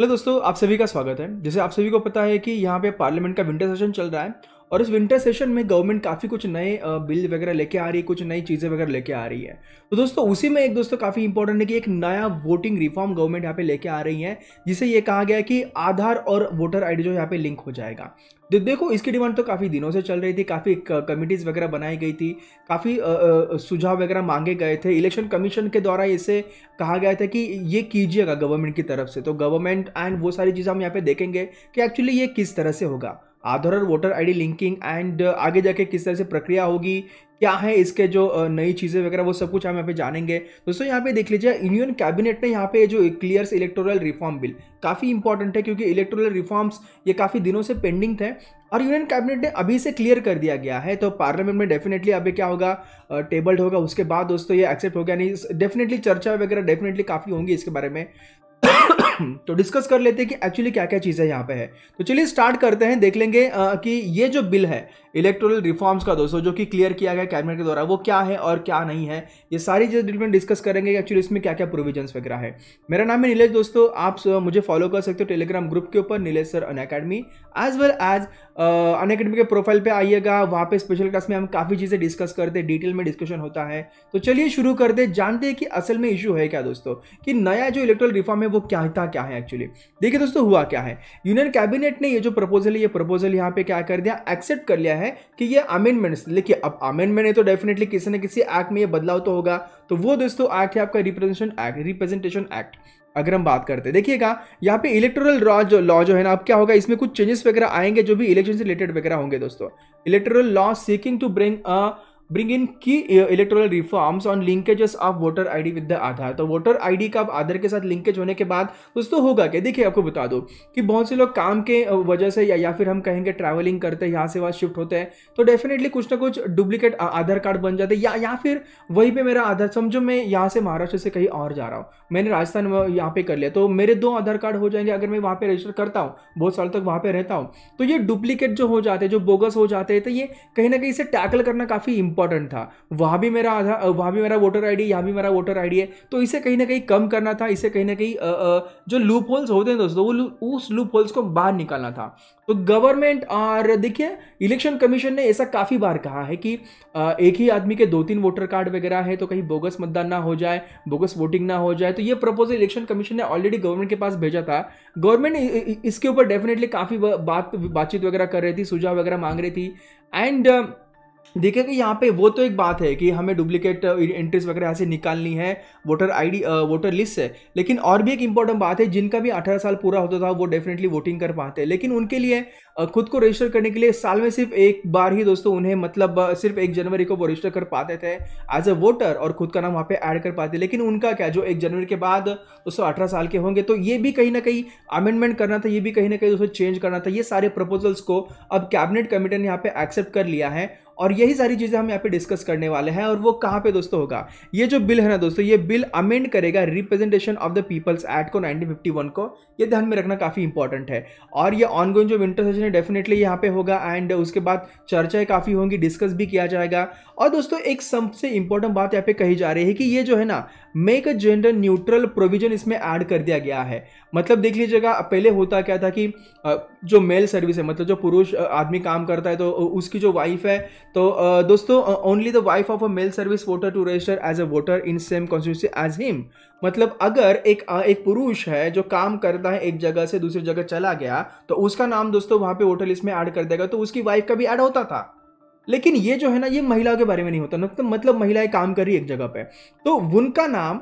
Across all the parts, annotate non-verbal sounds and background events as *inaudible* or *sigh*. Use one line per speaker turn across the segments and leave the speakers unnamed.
hello दोस्तों आप सभी का स्वागत है जैसे आप सभी को पता है कि यहाँ पे पार्लियामेंट का विंटर सेशन चल रहा है और इस विंटर सेशन में गवर्नमेंट काफ़ी कुछ नए बिल वगैरह लेके आ रही है कुछ नई चीज़ें वगैरह लेके आ रही है तो दोस्तों उसी में एक दोस्तों काफ़ी इंपॉर्टेंट है कि एक नया वोटिंग रिफॉर्म गवर्नमेंट यहाँ पे लेके आ रही है जिसे ये कहा गया है कि आधार और वोटर आईडी जो यहाँ पे लिंक हो जाएगा तो देखो इसकी डिमांड तो काफ़ी दिनों से चल रही थी काफ़ी कमिटीज़ वगैरह बनाई गई थी काफ़ी सुझाव वगैरह मांगे गए थे इलेक्शन कमीशन के द्वारा इसे कहा गया था कि ये कीजिएगा गवर्नमेंट की तरफ से तो गवर्नमेंट एंड वो सारी चीजें हम यहाँ पे देखेंगे कि एक्चुअली ये किस तरह से होगा आधार और वोटर आईडी लिंकिंग एंड आगे जाके किस तरह से प्रक्रिया होगी क्या है इसके जो uh, नई चीज़ें वगैरह वो सब कुछ हम यहाँ पे जानेंगे दोस्तों यहाँ पे देख लीजिए यूनियन कैबिनेट ने यहाँ पे जो क्लियर इलेक्टोरल रिफॉर्म बिल काफ़ी इंपॉर्टेंट है क्योंकि इलेक्टोरल रिफॉर्म्स ये काफ़ी दिनों से पेंडिंग थे और यूनियन कैबिनेट ने अभी से क्लियर कर दिया गया है तो पार्लियामेंट में डेफिनेटली अभी क्या होगा टेबल्ड uh, होगा उसके बाद दोस्तों ये एक्सेप्ट हो गया नहीं डेफिनेटली चर्चा वगैरह डेफिनेटली काफ़ी होंगी इसके बारे में *coughs* तो डिस्कस कर लेते हैं कि एक्चुअली क्या क्या चीज़ें यहाँ पे है तो चलिए स्टार्ट करते हैं देख लेंगे आ, कि ये जो बिल है इलेक्ट्रोल रिफॉर्म्स का दोस्तों जो कि क्लियर किया गया कैबिनेट के द्वारा वो क्या है और क्या नहीं है ये सारी चीज़ें डिटेल डिस्कस करेंगे कि एक्चुअली इसमें क्या क्या प्रोविजन वगैरह है मेरा नाम है नीलेश दोस्तों आप मुझे फॉलो कर सकते हो टेलीग्राम ग्रुप के ऊपर Nilesh sir Unacademy as well as Unacademy के प्रोफाइल पर आइएगा वहाँ पर स्पेशल क्लास में हम काफ़ी चीज़ें डिस्कस करते हैं डिटेल में डिस्कशन होता है तो चलिए शुरू कर दे जानते हैं कि असल में इशू है क्या दोस्तों कि नया जो इलेक्ट्रोल रिफॉर्म है वो क्या था हुआ क्या है एक्चुअली देखिए दोस्तों हुआ क्या है यूनियन कैबिनेट ने ये जो प्रपोजल है ये प्रपोजल यहाँ पे क्या कर दिया एक्सेप्ट कर लिया है कि ये अमेंडमेंट्स देखिए अब अमेंडमेंट है तो डेफिनेटली किसी न किसी एक्ट में ये बदलाव तो होगा तो वो दोस्तों एक्ट है आपका रिप्रेजेंटेशन एक्ट रिप्रेजेंटेशन एक्ट अगर हम बात करते हैं देखिएगा यहाँ पे इलेक्टोरल लॉ जो लॉ जो है ना अब क्या होगा इसमें कुछ चेंजेस वगैरह आएंगे जो भी इलेक्शन से रिलेटेड वगैरह होंगे दोस्तों electoral law seeking to bring a bring in की electoral reforms on linkages of voter I with the Aadhaar तो वोटर डी का आधार के साथ लिंकेज होने के बाद दोस्तों होगा क्या देखिए आपको बता दो कि बहुत से लोग काम के uh, वजह से या, या फिर हम कहेंगे ट्रैवलिंग करते हैं यहाँ से वहाँ शिफ्ट होते हैं तो डेफिनेटली कुछ ना कुछ डुप्लीकेट आधार कार्ड बन जाते हैं या या फिर वहीं पर मेरा आधार समझो मैं यहाँ से महाराष्ट्र से कहीं और जा रहा हूँ मैंने राजस्थान यहाँ पे कर लिया तो मेरे दो आधार कार्ड हो जाएंगे अगर मैं वहाँ पर रजिस्टर करता हूँ बहुत साल तक वहाँ पे रहता हूँ तो ये डुप्लीकेट जो हो जाते हैं जो बोगस हो जाते हैं तो ये कहीं ना कहीं इसे टैकल करना काफ़ी इंपॉर्टेंट था वहां भी मेरा आधार वहां भी मेरा वोटर आईडी यहाँ भी मेरा वोटर आईडी है तो इसे कहीं ना कहीं कम करना था इसे कहीं ना कहीं जो लूप होल्स होते हैं दोस्तों वो उस लूप होल्स को बाहर निकालना था तो गवर्नमेंट और देखिए इलेक्शन कमीशन ने ऐसा काफ़ी बार कहा है कि एक ही आदमी के दो तीन वोटर कार्ड वगैरह है तो कहीं बोगस मतदान ना हो जाए बोगस वोटिंग ना हो जाए तो ये प्रपोजल इलेक्शन कमीशन ने ऑलरेडी गवर्नमेंट के पास भेजा था गवर्नमेंट इसके ऊपर डेफिनेटली काफ़ी बात बातचीत वगैरह कर रही थी सुझाव वगैरह मांग रही थी एंड uh, देखिए कि यहाँ पे वो तो एक बात है कि हमें डुप्लीकेट एंट्रीज uh, वगैरह ऐसे निकालनी है वोटर आईडी वोटर लिस्ट से लेकिन और भी एक इंपॉर्टेंट बात है जिनका भी 18 साल पूरा होता था वो डेफिनेटली वोटिंग कर पाते हैं लेकिन उनके लिए uh, खुद को रजिस्टर करने के लिए साल में सिर्फ एक बार ही दोस्तों उन्हें मतलब uh, सिर्फ एक जनवरी को वो रजिस्टर कर पाते थे एज अ वोटर और खुद का नाम वहाँ पे ऐड कर पाते लेकिन उनका क्या जो एक जनवरी के बाद दोस्तों अठारह साल के होंगे तो ये भी कहीं ना कहीं अमेंडमेंट करना था ये भी कहीं ना कहीं दोस्तों चेंज करना था ये सारे प्रपोजल्स को अब कैबिनेट कमेटी ने यहाँ पे एक्सेप्ट कर लिया है और यही सारी चीज़ें हम यहाँ पे डिस्कस करने वाले हैं और वो कहाँ पे दोस्तों होगा ये जो बिल है ना दोस्तों ये बिल अमेंड करेगा representation of the peoples act को 1951 को ये ध्यान में रखना काफ़ी इंपॉर्टेंट है और ये ऑनगोइंग जो विंटर सेशन है डेफिनेटली यहाँ पे होगा एंड उसके बाद चर्चाएं काफ़ी होंगी डिस्कस भी किया जाएगा और दोस्तों एक सबसे इंपॉर्टेंट बात यहाँ पे कही जा रही है कि ये जो है ना make a gender neutral provision इसमें ऐड कर दिया गया है मतलब देख लीजिएगा पहले होता क्या था कि जो मेल सर्विस है मतलब जो पुरुष आदमी काम करता है तो उसकी जो वाइफ है तो दोस्तों only the wife of a male service voter to register as a voter in same constituency as him मतलब अगर एक एक पुरुष है जो काम करता है एक जगह से दूसरी जगह चला गया तो उसका नाम दोस्तों वहां पे वोटर लिस्ट में ऐड कर देगा तो उसकी वाइफ का भी ऐड होता था लेकिन ये जो है ना ये महिलाओं के बारे में नहीं होता तो मतलब महिलाएं काम कर रही एक जगह पे तो उनका नाम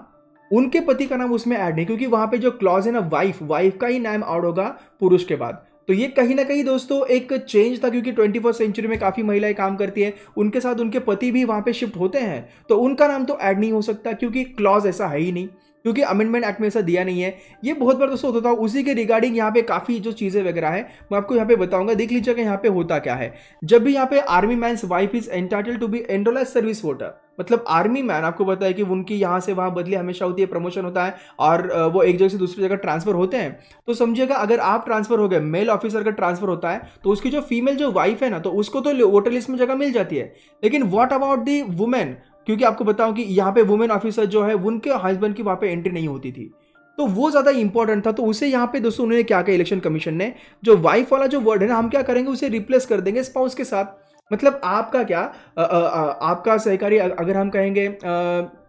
उनके पति का नाम उसमें ऐड नहीं क्योंकि वहां पे जो क्लॉज है ना वाइफ वाइफ का ही नाम ऐड होगा पुरुष के बाद तो ये कहीं ना कहीं दोस्तों एक चेंज था क्योंकि ट्वेंटी फर्स्ट सेंचुरी में काफ़ी महिलाएं काम करती हैं उनके साथ उनके पति भी वहाँ पे शिफ्ट होते हैं तो उनका नाम तो ऐड नहीं हो सकता क्योंकि क्लॉज ऐसा है ही नहीं क्योंकि अमेंडमेंट एक्ट में ऐसा दिया नहीं है ये बहुत बार दोस्तों होता था उसी के रिगार्डिंग यहाँ पे काफ़ी जो चीज़ें वगैरह है मैं आपको यहाँ पे बताऊंगा देख लीजिएगा यहाँ पे होता क्या है जब भी यहाँ पे आर्मी मैं wife is entitle to be enrolled service voter मतलब आर्मी मैन आपको पता है कि उनकी यहाँ से वहाँ बदली हमेशा होती है प्रमोशन होता है और वो एक जगह से दूसरी जगह ट्रांसफर होते हैं तो समझिएगा अगर आप ट्रांसफर हो गए मेल ऑफिसर का ट्रांसफर होता है तो उसकी जो फीमेल जो वाइफ है ना तो उसको तो वोटर लिस्ट में जगह मिल जाती है लेकिन वॉट अबाउट दी वुमेन क्योंकि आपको बताऊं कि यहाँ पे वुमेन ऑफिसर जो है उनके हस्बैंड की वहाँ पे एंट्री नहीं होती थी तो वो ज़्यादा इंपॉर्टेंट था तो उसे यहाँ पे दोस्तों उन्होंने क्या कहा इलेक्शन कमीशन ने जो वाइफ वाला जो वर्ड है ना हम क्या करेंगे उसे रिप्लेस कर देंगे स्पाउस के साथ मतलब आपका क्या आ, आ, आ, आपका सहकारी अगर हम कहेंगे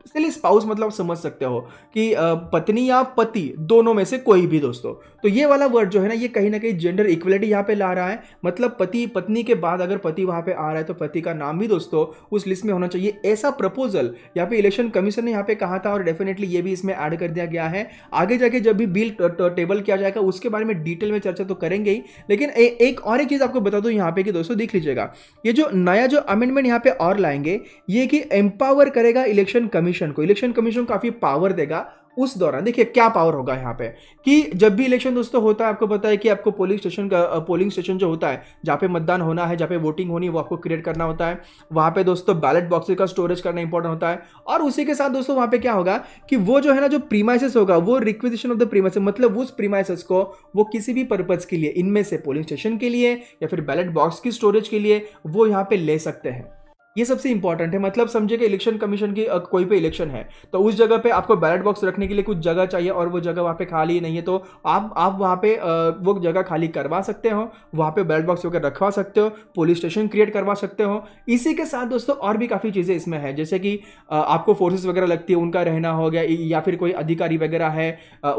इसलिए स्पाउस मतलब समझ सकते हो कि पत्नी या पति दोनों में से कोई भी दोस्तों तो ये वाला वर्ड जो है ना ये कहीं ना कहीं जेंडर इक्वलिटी यहाँ पे ला रहा है मतलब पति पत्नी के बाद अगर पति वहाँ पे आ रहा है तो पति का नाम भी दोस्तों उस लिस्ट में होना चाहिए ऐसा प्रपोजल यहाँ पे इलेक्शन कमीशन ने यहाँ पे कहा था और डेफिनेटली ये भी इसमें ऐड कर दिया गया है आगे जाके जब भी बिल टेबल किया जाएगा उसके बारे में डिटेल में चर्चा तो करेंगे ही लेकिन ए, एक और एक चीज़ आपको बता दूँ यहाँ पे कि दोस्तों देख लीजिएगा ये जो नया जो अमेंडमेंट यहाँ पे और लाएंगे ये कि एम्पावर करेगा इलेक्शन कमीशन कमीशन को इलेक्शन कमीशन काफी पावर देगा उस दौरान देखिए क्या पावर होगा यहाँ पे कि जब भी इलेक्शन दोस्तों होता है आपको पता है कि आपको पोलिंग स्टेशन का पोलिंग स्टेशन जो होता है जहाँ पे मतदान होना है जहाँ पे वोटिंग होनी है वो आपको क्रिएट करना होता है वहाँ पे दोस्तों बैलेट बॉक्सेस का स्टोरेज करना इंपॉर्टेंट होता है और उसी के साथ दोस्तों वहाँ पे क्या होगा कि वो जो है ना जो प्रीमाइसिस होगा वो रिक्विजिशन ऑफ द प्रीमाइसिस मतलब उस प्रीमाइसिस को वो किसी भी पर्पज के लिए इनमें से पोलिंग स्टेशन के लिए या फिर बैलेट बॉक्स की स्टोरेज के लिए वो यहाँ पे ले सकते हैं ये सबसे इंपॉर्टेंट है मतलब समझे कि इलेक्शन कमीशन की कोई पे इलेक्शन है तो उस जगह पे आपको बैलेट बॉक्स रखने के लिए कुछ जगह चाहिए और वो जगह वहाँ पे खाली नहीं है तो आप आप वहाँ पे वो जगह खाली करवा सकते हो वहाँ पे बैलेट बॉक्स वगैरह रखवा सकते हो पुलिस स्टेशन क्रिएट करवा सकते हो इसी के साथ दोस्तों और भी काफ़ी चीज़ें इसमें है जैसे कि आपको फोर्सेस वगैरह लगती है उनका रहना हो गया या फिर कोई अधिकारी वगैरह है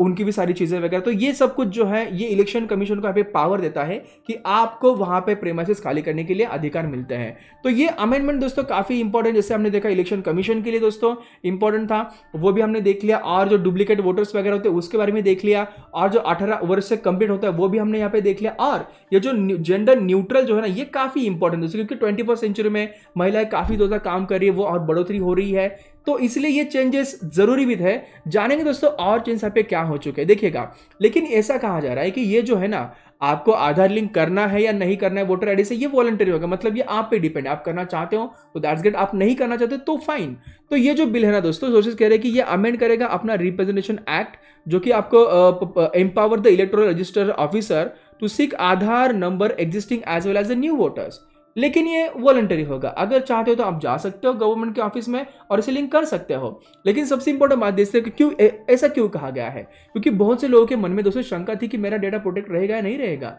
उनकी भी सारी चीज़ें वगैरह तो ये सब कुछ जो है ये इलेक्शन कमीशन को यहाँ पे पावर देता है कि आपको वहाँ पे प्रेमाइसिस खाली करने के लिए अधिकार मिलते हैं तो ये अमेंडमेंट दोस्तों काफ़ी इंपॉर्टेंट जैसे हमने देखा इलेक्शन कमीशन के लिए दोस्तों इंपॉर्टेंट था वो भी हमने देख लिया और जो डुप्लीकेट वोटर्स वगैरह होते हैं उसके बारे में देख लिया और जो अठारह वर्ष से कंप्लीट होता है वो भी हमने यहाँ पे देख लिया और ये जो जेंडर न्यूट्रल जो है ना ये काफ़ी इंपॉर्टेंट दोस्तों क्योंकि ट्वेंटी सेंचुरी में महिलाएं काफ़ी ज़्यादा काम कर रही है वो और बढ़ोतरी हो रही है तो इसलिए ये चेंजेस जरूरी भी थे जानेंगे दोस्तों और चेंज यहाँ पे क्या हो चुके हैं देखिएगा लेकिन ऐसा कहा जा रहा है कि ये जो है ना आपको आधार लिंक करना है या नहीं करना है वोटर आईडी से ये वॉलंटरी होगा मतलब ये आप पे डिपेंड आप करना चाहते हो तो दैट्स गेट आप नहीं करना चाहते तो फाइन तो ये जो बिल है ना दोस्तों सोर्सेज कह रहे हैं कि ये अमेंड करेगा अपना रिप्रेजेंटेशन एक्ट जो कि आपको empower the electoral register officer to seek Aadhaar number existing as well as a new voters लेकिन ये वॉलंटरी होगा अगर चाहते हो तो आप जा सकते हो गवर्नमेंट के ऑफिस में और इसे लिंक कर सकते हो लेकिन सबसे इंपॉर्टेंट बात देखते कि क्यों ऐसा क्यों कहा गया है क्योंकि बहुत से लोगों के मन में दोस्तों शंका थी कि मेरा डेटा प्रोटेक्ट रहेगा या नहीं रहेगा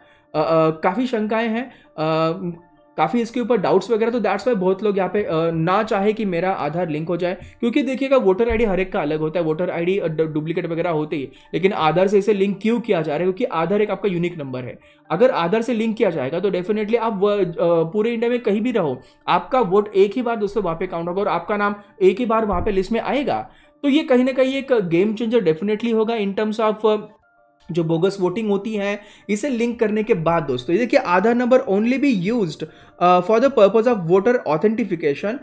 काफ़ी शंकाएं हैं काफ़ी इसके ऊपर डाउट्स वगैरह तो दैट्स वाई बहुत लोग यहाँ पे ना चाहे कि मेरा आधार लिंक हो जाए क्योंकि देखिएगा वोटर आईडी हर एक का अलग होता है वोटर आईडी डुप्लीकेट वगैरह होती है लेकिन आधार से इसे लिंक क्यों किया जा रहा है क्योंकि आधार एक आपका यूनिक नंबर है अगर आधार से लिंक किया जाएगा तो डेफिनेटली आप पूरे इंडिया में कहीं भी रहो आपका वोट एक ही बार दोस्तों वहां पे काउंट होगा और आपका नाम एक ही बार वहां पे लिस्ट में आएगा तो ये कहीं ना कहीं एक गेम चेंजर डेफिनेटली होगा इन टर्म्स ऑफ जो बोगस वोटिंग होती है इसे लिंक करने के बाद दोस्तों ये देखिए Aadhaar number only be used for the purpose of voter authentication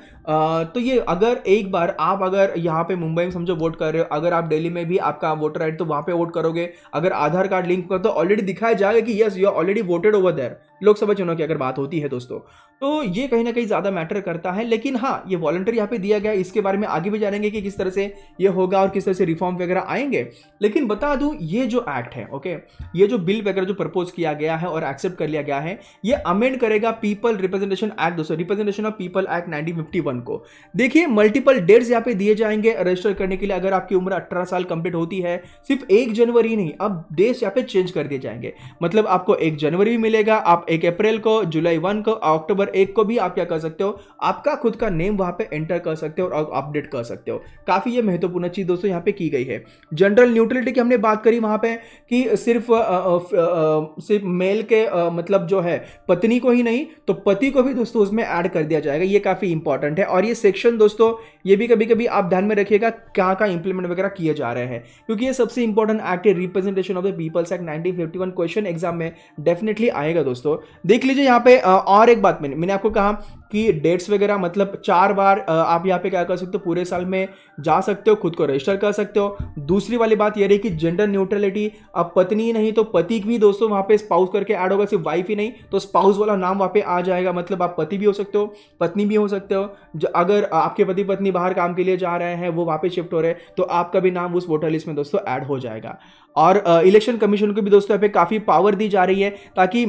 तो ये अगर एक बार आप अगर यहाँ पे मुंबई में समझो वोट कर रहे हो अगर आप दिल्ली में भी आपका वोटर आई तो वहाँ पे वोट करोगे अगर आधार कार्ड लिंक कर तो ऑलरेडी दिखाया जाएगा कि yes you are already voted over there Lok Sabha चुनाव की अगर बात होती है दोस्तों तो ये कहीं ना कहीं ज़्यादा मैटर करता है लेकिन हाँ ये वॉलंटियर यहाँ पे दिया गया इसके बारे में आगे भी जानेंगे कि किस तरह से ये होगा और किस तरह से रिफॉर्म वगैरह आएंगे लेकिन बता दूँ ये जो एक्ट है ओके ये जो बिल वगैरह जो प्रपोज किया गया है और एक्सेप्ट कर लिया गया है ये अमेंड करेगा पीपल रिप्रेजेंटेशन एक्ट दोस्तों representation of people act nineteen fifty one को देखिए मल्टीपल डेट्स यहाँ पे दिए जाएंगे रजिस्टर करने के लिए अगर आपकी उम्र अठारह साल कंप्लीट होती है सिर्फ एक जनवरी नहीं अब डेट्स यहाँ पे चेंज कर दिए जाएंगे मतलब आपको एक जनवरी भी मिलेगा आप एक अप्रैल को जुलाई वन को अक्टूबर एक को भी आप क्या कर सकते हो आपका खुद का नेम वहाँ पे एंटर कर सकते हो और अपडेट कर सकते हो काफी ये महत्वपूर्ण चीज दोस्तों यहाँ पे की गई है जनरल न्यूट्रलिटी की हमने बात करी वहाँ पे कि सिर्फ सिर्फ मेल के मतलब जो है पत्नी को ही नहीं तो पति को भी दोस्तों उसमें ऐड कर दिया जाएगा ये काफ़ी इंपॉर्टेंट है और ये सेक्शन दोस्तों ये भी कभी कभी आप ध्यान में रखिएगा क्या क्या इंप्लीमेंट वगैरह किए जा रहे हैं क्योंकि ये सबसे इंपॉर्टेंट एक्ट है representation of the peoples act nineteen question exam में डेफिनेटली आएगा दोस्तों देख लीजिए यहाँ पे और एक बात मैंने मैंने आपको कहा कि डेट्स वगैरह मतलब चार बार आप यहाँ पे क्या कर सकते हो पूरे साल में जा सकते हो खुद को रजिस्टर कर सकते हो दूसरी वाली बात यह रही कि जेंडर न्यूट्रलिटी अब पत्नी नहीं तो पति भी दोस्तों वहाँ पे स्पाउस करके ऐड होगा सिर्फ वाइफ ही नहीं तो स्पाउस वाला नाम वहाँ पे आ जाएगा मतलब आप पति भी हो सकते हो पत्नी भी हो सकते हो अगर आपके पति पत्नी बाहर काम के लिए जा रहे हैं वो वहाँ पे शिफ्ट हो रहे हैं तो आपका भी नाम उस वोटर लिस्ट में दोस्तों ऐड हो जाएगा और इलेक्शन कमीशन को भी दोस्तों यहाँ पे काफ़ी पावर दी जा रही है ताकि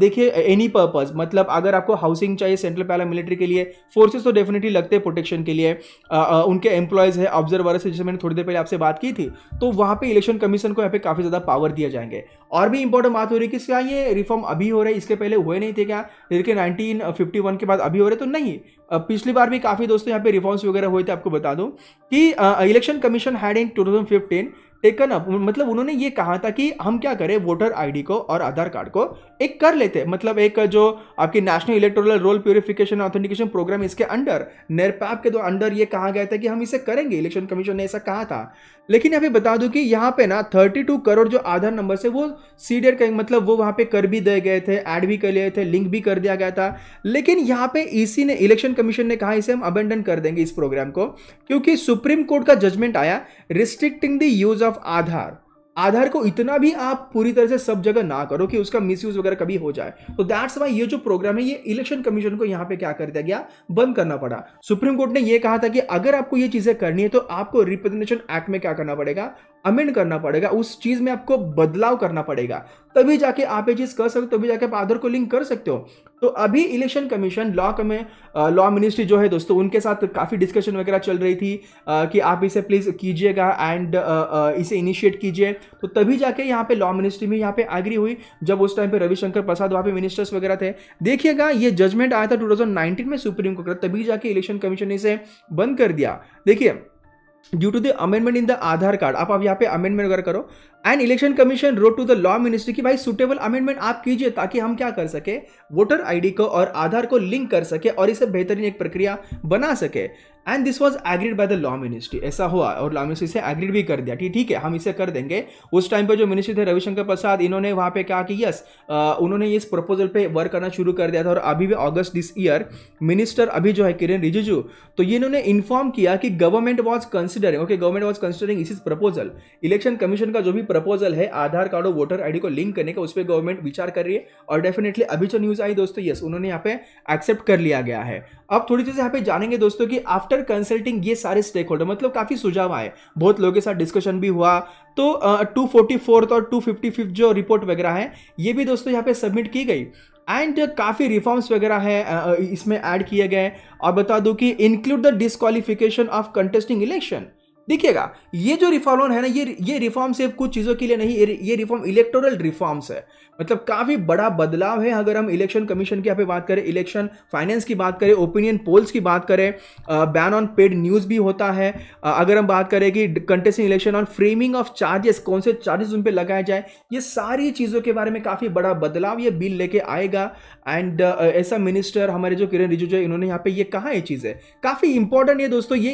देखिए एनी पर्पज़ मतलब अगर आपको हाउसिंग चाहिए सेंट्रल पैरा मिलिट्री के लिए फोर्सेस तो डेफिनेटली लगते हैं प्रोटेक्शन के लिए आ, आ, उनके एम्प्लॉयज़ है ऑब्जर्वर है जैसे मैंने थोड़ी देर पहले आपसे बात की थी तो वहाँ पर इलेक्शन कमीशन को यहाँ पे काफ़ी ज़्यादा पावर दिया जाएंगे और भी इंपॉर्टेंट बात हो रही है कि क्या ये रिफॉर्म अभी हो रहे हैं इसके पहले हुए नहीं थे क्या लेकिन नाइनटीन के बाद अभी हो रहे तो नहीं पिछली बार भी काफ़ी दोस्तों यहाँ पे रिफॉर्म्स वगैरह हुए थे आपको बता दूं कि election commission had in 2015 taken up मतलब उन्होंने ये कहा था कि हम क्या करें वोटर आईडी को और आधार कार्ड को एक कर लेते मतलब एक जो आपकी national electoral roll purification authentication programme इसके अंडर नेरपैप के दो अंडर ये कहा गया था कि हम इसे करेंगे इलेक्शन कमीशन ने ऐसा कहा था लेकिन अभी बता दूं कि यहाँ पे ना टू करोड़ जो आधार नंबर से वो सीडेड करेंगे मतलब वो वहाँ पे कर भी दिए गए थे ऐड भी कर लिए थे लिंक भी कर दिया गया था लेकिन यहाँ पे ईसी e ने इलेक्शन कमीशन ने कहा इसे हम अबेंडन कर देंगे इस प्रोग्राम को क्योंकि सुप्रीम कोर्ट का जजमेंट आया restricting the use of Aadhaar Aadhaar को इतना भी आप पूरी तरह से सब जगह ना करो कि उसका यूज वगैरह कभी हो जाए तो दैट्स वाई ये जो प्रोग्राम है ये इलेक्शन कमीशन को यहाँ पे क्या कर दिया गया बंद करना पड़ा सुप्रीम कोर्ट ने ये कहा था कि अगर आपको ये चीजें करनी है तो आपको रिप्रेजेंटेशन एक्ट में क्या करना पड़ेगा अमेंड करना पड़ेगा उस चीज में आपको बदलाव करना पड़ेगा तभी जाके आप ये चीज कर सकते हो तभी जाके आप आधार को लिंक कर सकते हो तो अभी इलेक्शन कमीशन लॉ में लॉ मिनिस्ट्री जो है दोस्तों उनके साथ काफ़ी डिस्कशन वगैरह चल रही थी आ, कि आप इसे प्लीज़ कीजिएगा एंड इसे इनिशिएट कीजिए तो तभी जाके यहाँ पे लॉ मिनिस्ट्री में यहाँ पे आग्री हुई जब उस टाइम पे रविशंकर प्रसाद वहाँ पे मिनिस्टर्स वगैरह थे देखिएगा ये जजमेंट आया था टू में सुप्रीम कोर्ट का तभी जाके इलेक्शन कमीशन ने इसे बंद कर दिया देखिए due to the amendment in the Aadhaar card आप अब यहाँ पे अमेंडमेंट वगैरह करो and election commission wrote to the law ministry की भाई सुटेबल अमेंडमेंट आप कीजिए ताकि हम क्या कर सके वोटर आईडी को और आधार को लिंक कर सके और इसे बेहतरीन एक प्रक्रिया बना सके and this was agreed by the law ministry ऐसा हुआ और लॉ मिनिस्ट्री से एग्रीड भी कर दिया कि ठीक है हम इसे कर देंगे उस टाइम पे जो मिनिस्ट्री थे रविशंकर प्रसाद इन्होंने वहाँ पे कहा कि यस उन्होंने इस प्रपोजल पे वर्क करना शुरू कर दिया था और अभी भी अगस्त दिस ईयर मिनिस्टर अभी जो है किरण रिजिजू तो ये इन्होंने इन्फॉर्म किया कि government was considering okay government was considering this is proposal election commission का जो भी प्रपोजल है आधार कार्ड और वोटर आईडी को लिंक करने का उस पर गवर्नमेंट विचार कर रही है और डेफिनेटली अभी जो न्यूज आई दोस्तों यस उन्होंने यहाँ पे एक्सेप्ट कर लिया गया है अब थोड़ी चीज यहाँ पे जानेंगे दोस्तों कि आफ्टर कंसल्टिंग ये सारे स्टेक होल्डर मतलब काफी सुझाव आए बहुत लोगों के साथ डिस्कशन भी हुआ तो टू फोर्टी फोर्थ और टू फिफ्टी फिफ्थ जो रिपोर्ट वगैरह है ये भी दोस्तों यहाँ पे सबमिट की गई एंड काफ़ी रिफॉर्म्स वगैरह है इसमें ऐड किए गए और बता दूं कि include the disqualification of contesting election देखिएगा ये जो रिफॉर्म है ना ये ये रिफॉर्म सिर्फ कुछ चीज़ों के लिए नहीं ये रिफॉर्म इलेक्टोरल रिफॉर्म्स है मतलब काफ़ी बड़ा बदलाव है अगर हम इलेक्शन कमीशन की यहाँ पे बात करें इलेक्शन फाइनेंस की बात करें ओपिनियन पोल्स की बात करें बैन ऑन पेड न्यूज़ भी होता है अगर हम बात करें कि contesting election on framing of charges कौन से चार्जेस उन पर लगाए जाए ये सारी चीज़ों के बारे में काफ़ी बड़ा बदलाव ये बिल लेके आएगा एंड ऐसा मिनिस्टर हमारे जो किरण रिजिजू है इन्होंने यहाँ पे ये कहा ये चीज़ है काफ़ी इंपॉर्टेंट है दोस्तों ये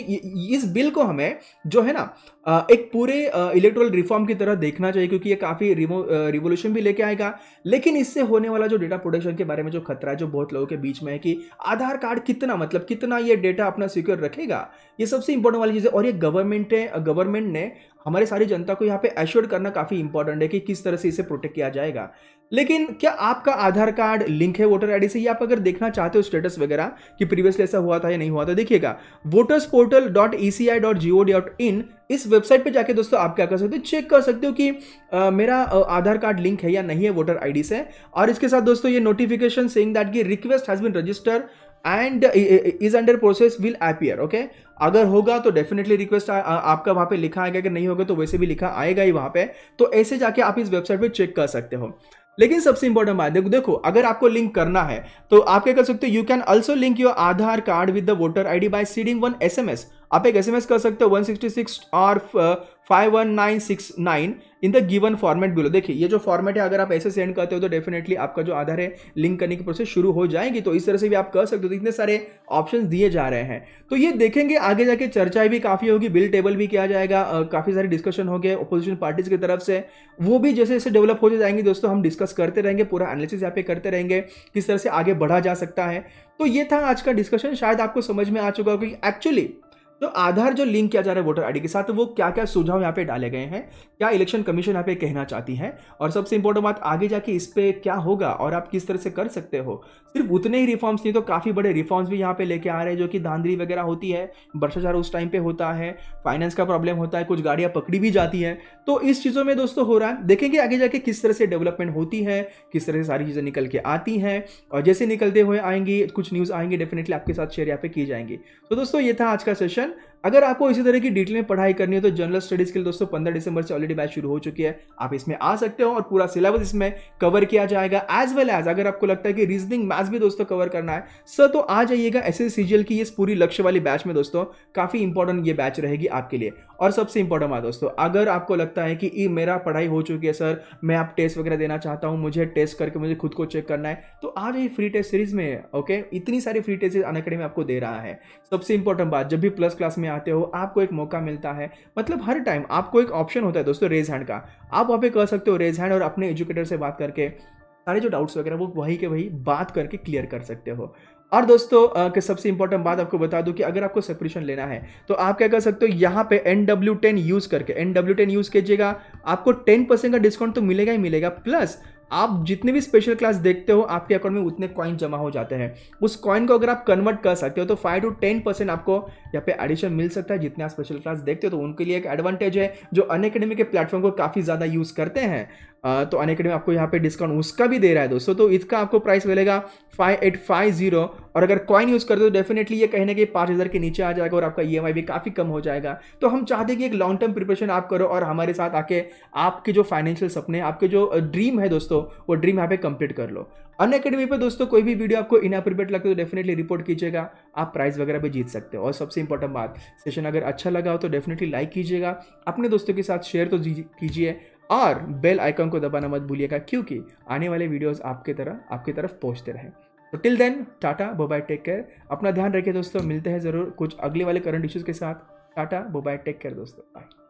इस बिल को हमें जो है ना एक पूरे इलेक्ट्रल रिफॉर्म की तरह देखना चाहिए क्योंकि ये काफ़ी रिवोल्यूशन भी लेके आएगा लेकिन इससे होने वाला जो डेटा प्रोटेक्शन के बारे में जो खतरा है जो बहुत लोगों के बीच में है कि आधार कार्ड कितना मतलब कितना ये डेटा अपना सिक्योर रखेगा ये सबसे इंपॉर्टेंट वाली चीज़ है और ये गवर्नमेंट गवर्नमेंट ने हमारे सारी जनता को यहाँ पे एश्योर करना काफ़ी इंपॉर्टेंट है कि किस तरह से इसे प्रोटेक्ट किया जाएगा लेकिन क्या आपका आधार कार्ड लिंक है वोटर आईडी से या आप अगर देखना चाहते हो स्टेटस वगैरह कि प्रीवियसली ऐसा हुआ था या नहीं हुआ था देखिएगा voters portal dot E C I dot G O dot in इस वेबसाइट पे जाके दोस्तों आप क्या कर सकते हो चेक कर सकते हो कि आ, मेरा आधार कार्ड लिंक है या नहीं है वोटर आईडी से और इसके साथ दोस्तों ये नोटिफिकेशन सेइंग दैट की request has been register and is under process will appear okay अगर होगा तो डेफिनेटली रिक्वेस्ट आपका वहां पे लिखा आएगा कि नहीं होगा तो वैसे भी लिखा आएगा ही वहां पे तो ऐसे जाके आप इस वेबसाइट पे चेक कर सकते हो लेकिन सबसे इंपॉर्टेंट बात देखो देखो अगर आपको लिंक करना है तो आप क्या कर सकते हो you can also link your Aadhaar card with the voter ID by seeding one SMS आप एक एसएमएस कर सकते हो 166 और 51969 in the given format below देखिए ये जो फॉर्मेट है अगर आप ऐसे सेंड करते हो तो डेफिनेटली आपका जो आधार है लिंक करने की प्रोसेस शुरू हो जाएगी तो इस तरह से भी आप कर सकते हो तो इतने सारे ऑप्शन दिए जा रहे हैं तो ये देखेंगे आगे जाके चर्चाएं भी काफ़ी होगी बिल टेबल भी किया जाएगा काफ़ी सारे डिस्कशन हो गए अपोजिशन पार्टीज की तरफ से वो भी जैसे जैसे डेवलप हो जाएंगे दोस्तों हम डिस्कस करते रहेंगे पूरा एनालिसिस यहाँ पे करते रहेंगे किस तरह से आगे बढ़ा जा सकता है तो ये था आज का डिस्कशन शायद आपको समझ में आ चुका होगा कि एक्चुअली तो आधार जो लिंक किया जा रहा है वोटर आईडी के साथ वो क्या क्या सुझाव यहाँ पे डाले गए हैं क्या इलेक्शन कमीशन यहाँ पे कहना चाहती है और सबसे इंपॉर्टेंट बात आगे जाके इस पर क्या होगा और आप किस तरह से कर सकते हो सिर्फ उतने ही रिफॉर्म्स नहीं तो काफ़ी बड़े रिफॉर्म्स भी यहाँ पे लेके आ रहे हैं जो कि धांधली वगैरह होती है भ्रष्टाचार उस टाइम पे होता है फाइनेंस का प्रॉब्लम होता है कुछ गाड़ियाँ पकड़ी भी जाती हैं तो इस चीज़ों में दोस्तों हो रहा है देखेंगे आगे जाके किस तरह से डेवलपमेंट होती है किस तरह से सारी चीज़ें निकल के आती हैं और जैसे निकलते हुए आएंगी कुछ न्यूज़ आएंगी डेफिनेटली आपके साथ शेयर यहाँ पे की जाएंगी तो दोस्तों ये था आज का सेशन अगर आपको इसी तरह की डिटेल में पढ़ाई करनी है तो जनरल स्टडीज के लिए दोस्तों पंद्रह दिसंबर से ऑलरेडी बैच शुरू हो चुकी है आप इसमें आ सकते हो और पूरा सिलेबस इसमें कवर किया जाएगा एज वेल एज अगर आपको लगता है कि रीजनिंग मैथ्स भी दोस्तों कवर करना है सर तो आ जाइएगा एस एस की इस पूरी लक्ष्य वाली बैच में दोस्तों काफी इंपॉर्टेंट ये बैच रहेगी आपके लिए और सबसे इंपॉर्टेंट बात दोस्तों अगर आपको लगता है कि ये मेरा पढ़ाई हो चुकी है सर मैं आप टेस्ट वगैरह देना चाहता हूँ मुझे टेस्ट करके मुझे खुद को चेक करना है तो आ जाइए फ्री टेस्ट सीरीज में ओके इतनी सारी फ्री टेस्ट अनकेडमी आपको दे रहा है सबसे इंपॉर्टेंट बात जब भी प्लस क्लास में आते हो आपको एक मौका मिलता है मतलब हर टाइम आपको एक ऑप्शन होता है दोस्तों रेज हैंड का आप वहाँ पे कर सकते हो रेज हैंड और अपने एजुकेटर से बात करके सारे जो डाउट्स वगैरह वो वही के वही बात करके क्लियर कर सकते हो और दोस्तों के सबसे इंपॉर्टेंट बात आपको बता दूं कि अगर आपको सेपरेशन लेना है तो आप क्या कर सकते हो यहाँ पे एन डब्ल्यू टेन यूज़ करके एन डब्ल्यू टेन यूज़ कीजिएगा आपको टेन परसेंट का डिस्काउंट तो मिलेगा ही मिलेगा प्लस आप जितने भी स्पेशल क्लास देखते हो आपके अकाउंट में उतने कॉइन जमा हो जाते हैं उस कॉइन को अगर आप कन्वर्ट कर सकते हो तो फाइव टू टेन परसेंट आपको यहाँ पे एडिशन मिल सकता है जितने आप स्पेशल क्लास देखते हो तो उनके लिए एक एडवांटेज है जो अन के प्लेटफॉर्म को काफ़ी ज़्यादा यूज़ करते हैं तो अन एकेडमी आपको यहाँ पे डिस्काउंट उसका भी दे रहा है दोस्तों तो इसका आपको प्राइस मिलेगा फाइव एट फाइव जीरो और अगर कॉइन यूज़ करते हो तो डेफिनेटली ये कहने के पाँच हज़ार के नीचे आ जाएगा और आपका ई e भी काफ़ी कम हो जाएगा तो हम चाहते हैं कि एक लॉन्ग टर्म प्रिपरेशन आप करो और हमारे साथ आके आपके जो फाइनेंशियल सपने आपके जो ड्रीम है दोस्तों वो ड्रीम यहाँ पे कंप्लीट कर लो अन अकेडमी पर दोस्तों कोई भी वीडियो आपको इनअप्रोप्रिएट लगता है तो डेफिनेटली रिपोर्ट कीजिएगा आप प्राइज वगैरह भी जीत सकते हो और सबसे इंपॉर्टेंट बात सेशन अगर अच्छा लगा हो तो डेफिनेटली लाइक कीजिएगा अपने दोस्तों के साथ शेयर तो कीजिए और बेल आइकन को दबाना मत भूलिएगा क्योंकि आने वाले वीडियोस आपके तरह आपकी तरफ पहुंचते रहे तो till then tata bye take care अपना ध्यान रखिए दोस्तों मिलते हैं ज़रूर कुछ अगले वाले करंट इश्यूज़ के साथ टाटा बोबाई टेक केयर दोस्तों बाय